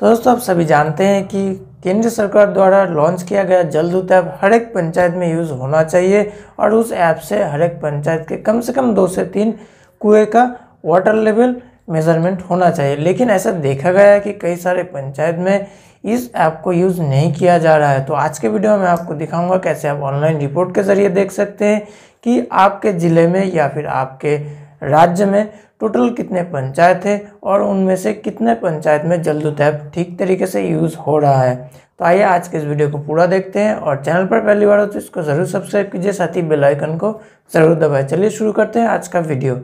तो दोस्तों आप सभी जानते हैं कि केंद्र सरकार द्वारा लॉन्च किया गया जल दूत ऐप हर एक पंचायत में यूज़ होना चाहिए और उस ऐप से हर एक पंचायत के कम से कम दो से तीन कुएँ का वाटर लेवल मेजरमेंट होना चाहिए लेकिन ऐसा देखा गया है कि कई सारे पंचायत में इस ऐप को यूज़ नहीं किया जा रहा है तो आज के वीडियो में आपको दिखाऊंगा कैसे आप ऑनलाइन रिपोर्ट के ज़रिए देख सकते हैं कि आपके ज़िले में या फिर आपके राज्य में टोटल कितने पंचायत है और उनमें से कितने पंचायत में जलदूत ऐप ठीक तरीके से यूज़ हो रहा है तो आइए आज के इस वीडियो को पूरा देखते हैं और चैनल पर पहली बार हो तो इसको ज़रूर सब्सक्राइब कीजिए साथ ही बेल आइकन को ज़रूर दबाए चलिए शुरू करते हैं आज का वीडियो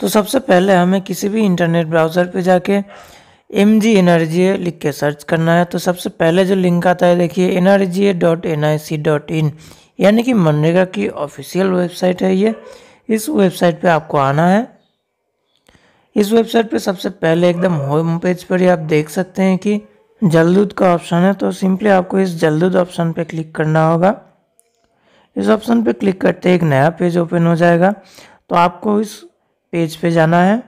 तो सबसे पहले हमें किसी भी इंटरनेट ब्राउज़र पे जाके एम जी एनर्जी लिख के सर्च करना है तो सबसे पहले जो लिंक आता है देखिए energy dot N I C dot in यानी कि मनरेगा की ऑफिशियल वेबसाइट है ये इस वेबसाइट पे आपको आना है इस वेबसाइट पे सबसे पहले एकदम होम पेज पर ही आप देख सकते हैं कि जलदूत का ऑप्शन है तो सिंपली आपको इस जलदूत ऑप्शन पे क्लिक करना होगा इस ऑप्शन पे क्लिक करते एक नया पेज ओपन हो जाएगा तो आपको इस पेज पे जाना है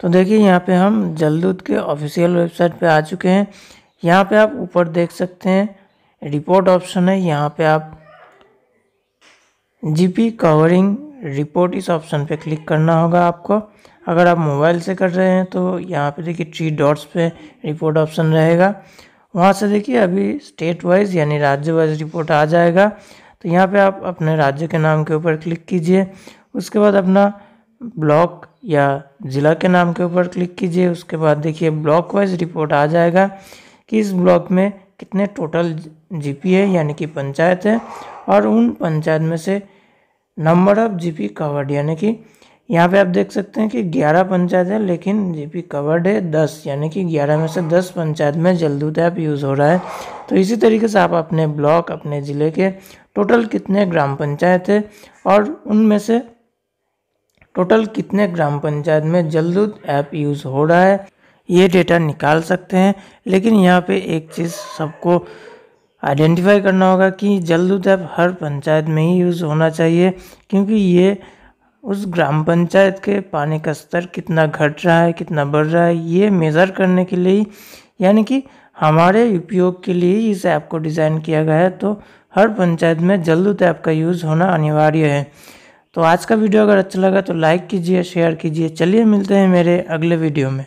तो देखिए यहाँ पे हम जलदूत के ऑफिशियल वेबसाइट पे आ चुके हैं यहाँ पे आप ऊपर देख सकते हैं रिपोर्ट ऑप्शन है यहाँ पे आप जीपी कवरिंग रिपोर्ट इस ऑप्शन पे क्लिक करना होगा आपको अगर आप मोबाइल से कर रहे हैं तो यहाँ पे देखिए थ्री डॉट्स पे रिपोर्ट ऑप्शन रहेगा वहाँ से देखिए अभी स्टेट वाइज यानी राज्य वाइज रिपोर्ट आ जाएगा तो यहाँ पर आप अपने राज्य के नाम के ऊपर क्लिक कीजिए उसके बाद अपना ब्लॉक या ज़िला के नाम के ऊपर क्लिक कीजिए उसके बाद देखिए ब्लॉक वाइज रिपोर्ट आ जाएगा कि इस ब्लॉक में कितने टोटल जीपी है यानी कि पंचायत है और उन पंचायत में से नंबर ऑफ जीपी कवर्ड यानी कि यहाँ पे आप देख सकते हैं कि 11 पंचायत है लेकिन जीपी कवर्ड है 10 यानी कि 11 में से 10 पंचायत में जलदूत ऐप यूज़ हो रहा है तो इसी तरीके से आप अपने ब्लॉक अपने ज़िले के टोटल कितने ग्राम पंचायत है और उनमें से टोटल कितने ग्राम पंचायत में जलदूत ऐप यूज़ हो रहा है ये डेटा निकाल सकते हैं लेकिन यहाँ पे एक चीज़ सबको आइडेंटिफाई करना होगा कि जलदूत ऐप हर पंचायत में ही यूज़ होना चाहिए क्योंकि ये उस ग्राम पंचायत के पानी का स्तर कितना घट रहा है कितना बढ़ रहा है ये मेज़र करने के लिए यानी कि हमारे उपयोग के लिए इस ऐप को डिज़ाइन किया गया है तो हर पंचायत में जलदूत ऐप का यूज़ होना अनिवार्य है तो आज का वीडियो अगर अच्छा लगा तो लाइक कीजिए शेयर कीजिए चलिए मिलते हैं मेरे अगले वीडियो में